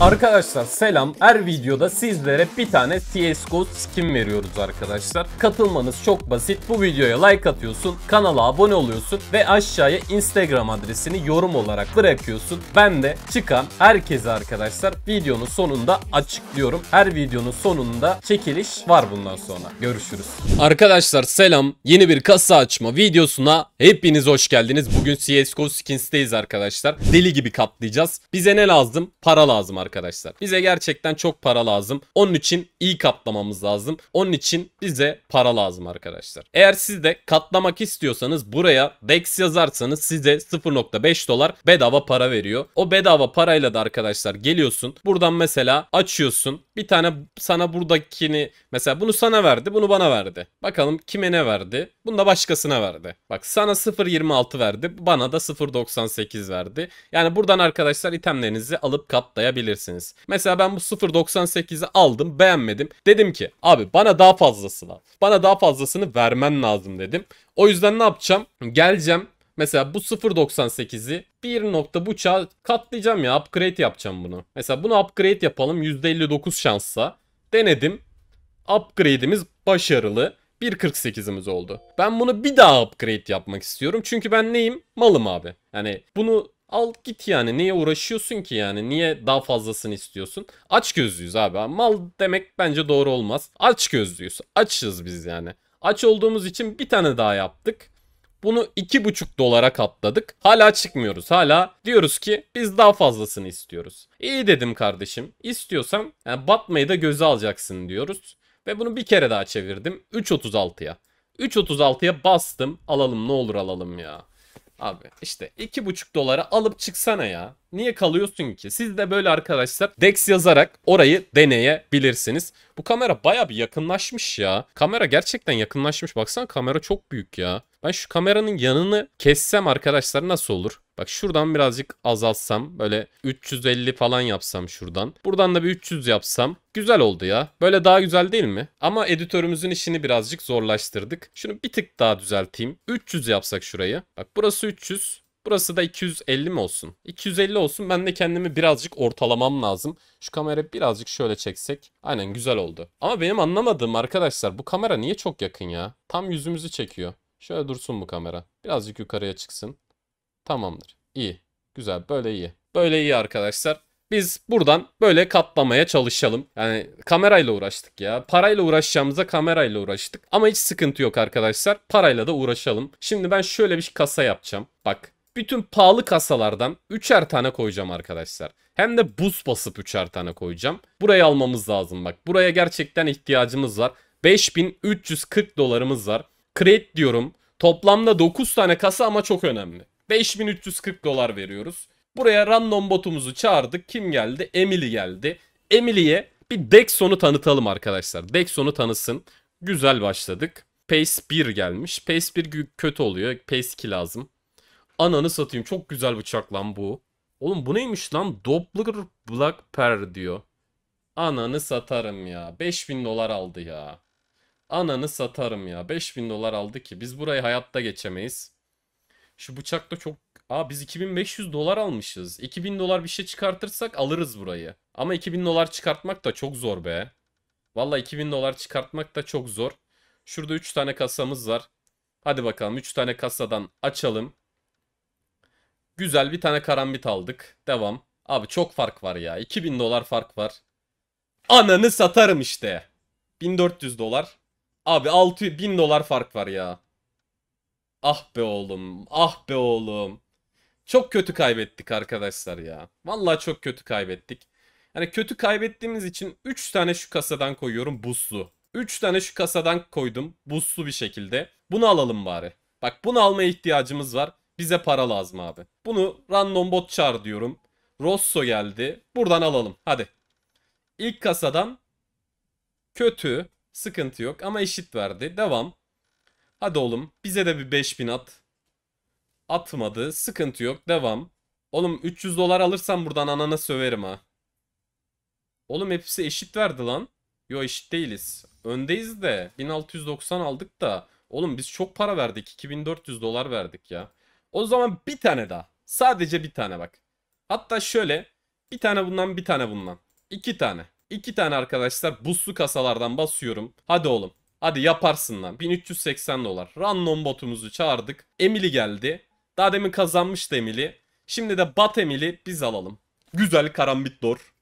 Arkadaşlar selam. Her videoda sizlere bir tane CSGO skin veriyoruz arkadaşlar. Katılmanız çok basit. Bu videoya like atıyorsun, kanala abone oluyorsun ve aşağıya Instagram adresini yorum olarak bırakıyorsun. Ben de çıkan herkese arkadaşlar videonun sonunda açıklıyorum. Her videonun sonunda çekiliş var bundan sonra. Görüşürüz. Arkadaşlar selam. Yeni bir kasa açma videosuna hepiniz hoş geldiniz. Bugün CSGO skins'teyiz arkadaşlar. Deli gibi katlayacağız. Bize ne lazım? Para lazım arkadaşlar arkadaşlar. Bize gerçekten çok para lazım. Onun için iyi katlamamız lazım. Onun için bize para lazım arkadaşlar. Eğer siz de katlamak istiyorsanız buraya DEX yazarsanız size 0.5 dolar bedava para veriyor. O bedava parayla da arkadaşlar geliyorsun. Buradan mesela açıyorsun. Bir tane sana buradakini mesela bunu sana verdi bunu bana verdi. Bakalım kime ne verdi? Bunu da başkasına verdi. Bak sana 0.26 verdi. Bana da 0.98 verdi. Yani buradan arkadaşlar itemlerinizi alıp katlayabilirsiniz alabilirsiniz. Mesela ben bu 0.98'i aldım beğenmedim. Dedim ki abi bana daha fazlasını al. Bana daha fazlasını vermen lazım dedim. O yüzden ne yapacağım? Geleceğim Mesela bu 0.98'i bir nokta buçağa katlayacağım ya upgrade yapacağım bunu. Mesela bunu upgrade yapalım %59 şanssa. Denedim. Upgrade'imiz başarılı. 1.48'imiz oldu. Ben bunu bir daha upgrade yapmak istiyorum. Çünkü ben neyim? Malım abi. Yani bunu Al git yani. Niye uğraşıyorsun ki yani? Niye daha fazlasını istiyorsun? Aç gözlüyüz abi. Mal demek bence doğru olmaz. Aç gözlüyüz. Açız biz yani. Aç olduğumuz için bir tane daha yaptık. Bunu 2,5 dolara katladık. Hala çıkmıyoruz. Hala diyoruz ki biz daha fazlasını istiyoruz. İyi dedim kardeşim. İstiyorsan yani batmayı da göze alacaksın diyoruz. Ve bunu bir kere daha çevirdim. 3.36'ya. 3.36'ya bastım. Alalım ne olur alalım ya. Abi işte 2,5 dolara alıp çıksana ya. Niye kalıyorsun ki? Siz de böyle arkadaşlar Dex yazarak orayı deneyebilirsiniz. Bu kamera baya bir yakınlaşmış ya. Kamera gerçekten yakınlaşmış. Baksana kamera çok büyük ya. Ben şu kameranın yanını kessem arkadaşlar nasıl olur? Bak şuradan birazcık azaltsam böyle 350 falan yapsam şuradan. Buradan da bir 300 yapsam güzel oldu ya. Böyle daha güzel değil mi? Ama editörümüzün işini birazcık zorlaştırdık. Şunu bir tık daha düzelteyim. 300 yapsak şurayı. Bak burası 300. Burası da 250 mi olsun? 250 olsun. Ben de kendimi birazcık ortalamam lazım. Şu kamerayı birazcık şöyle çeksek. Aynen güzel oldu. Ama benim anlamadığım arkadaşlar bu kamera niye çok yakın ya? Tam yüzümüzü çekiyor. Şöyle dursun bu kamera. Birazcık yukarıya çıksın. Tamamdır. İyi. Güzel. Böyle iyi. Böyle iyi arkadaşlar. Biz buradan böyle katlamaya çalışalım. Yani kamerayla uğraştık ya. Parayla uğraşacağımıza kamerayla uğraştık. Ama hiç sıkıntı yok arkadaşlar. Parayla da uğraşalım. Şimdi ben şöyle bir kasa yapacağım. Bak bütün pahalı kasalardan 3'er tane koyacağım arkadaşlar. Hem de buz basıp 3'er tane koyacağım. Burayı almamız lazım bak. Buraya gerçekten ihtiyacımız var. 5340 dolarımız var. Create diyorum. Toplamda 9 tane kasa ama çok önemli. 5340 dolar veriyoruz. Buraya random botumuzu çağırdık. Kim geldi? Emily geldi. Emily'ye bir Dexon'u tanıtalım arkadaşlar. Dexon'u tanısın. Güzel başladık. Pace 1 gelmiş. Pace 1 kötü oluyor. Pace 2 lazım. Ananı satayım. Çok güzel bıçak lan bu. Oğlum bu neymiş lan? Doppler Black Per diyor. Ananı satarım ya. 5000 dolar aldı ya. Ananı satarım ya. 5000 dolar aldı ki biz burayı hayatta geçemeyiz. Şu bıçak da çok... Aa biz 2500 dolar almışız. 2000 dolar bir şey çıkartırsak alırız burayı. Ama 2000 dolar çıkartmak da çok zor be. Valla 2000 dolar çıkartmak da çok zor. Şurada 3 tane kasamız var. Hadi bakalım 3 tane kasadan açalım. Güzel bir tane karambit aldık. Devam. Abi çok fark var ya. 2000 dolar fark var. Ananı satarım işte. 1400 dolar. Abi 600 1000 dolar fark var ya. Ah be oğlum. Ah be oğlum. Çok kötü kaybettik arkadaşlar ya. Vallahi çok kötü kaybettik. Yani kötü kaybettiğimiz için 3 tane şu kasadan koyuyorum buzlu. 3 tane şu kasadan koydum buzlu bir şekilde. Bunu alalım bari. Bak bunu almaya ihtiyacımız var. Bize para lazım abi. Bunu random bot çağır diyorum. Rosso geldi. Buradan alalım. Hadi. İlk kasadan kötü. Sıkıntı yok ama eşit verdi. Devam. Hadi oğlum bize de bir 5000 at. Atmadı. Sıkıntı yok. Devam. Oğlum 300 dolar alırsam buradan anana söverim ha. Oğlum hepsi eşit verdi lan. Yo eşit değiliz. Öndeyiz de 1690 aldık da. Oğlum biz çok para verdik. 2400 dolar verdik ya. O zaman bir tane daha. Sadece bir tane bak. Hatta şöyle bir tane bundan bir tane bundan. İki tane. İki tane arkadaşlar buzlu kasalardan basıyorum. Hadi oğlum. Hadi yaparsın lan. 1380 dolar. Random botumuzu çağırdık. Emili geldi. Daha demin kazanmıştı Emily. Şimdi de Bat Emili biz alalım. Güzel karambit lor.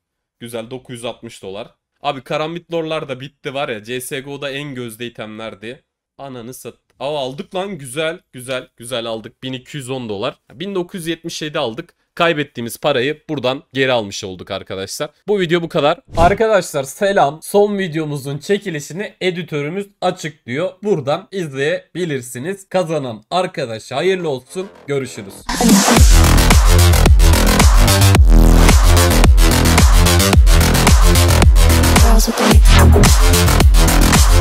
Güzel 960 dolar. Abi karambit lorlar da bitti var ya. CSGO'da en gözde itemlerdi. Ananı sat. Aa aldık lan güzel güzel güzel aldık 1210 dolar. 1977 aldık kaybettiğimiz parayı buradan geri almış olduk arkadaşlar. Bu video bu kadar. Arkadaşlar selam. Son videomuzun çekilişini editörümüz açıklıyor. Buradan izleyebilirsiniz. Kazanan arkadaş hayırlı olsun. Görüşürüz.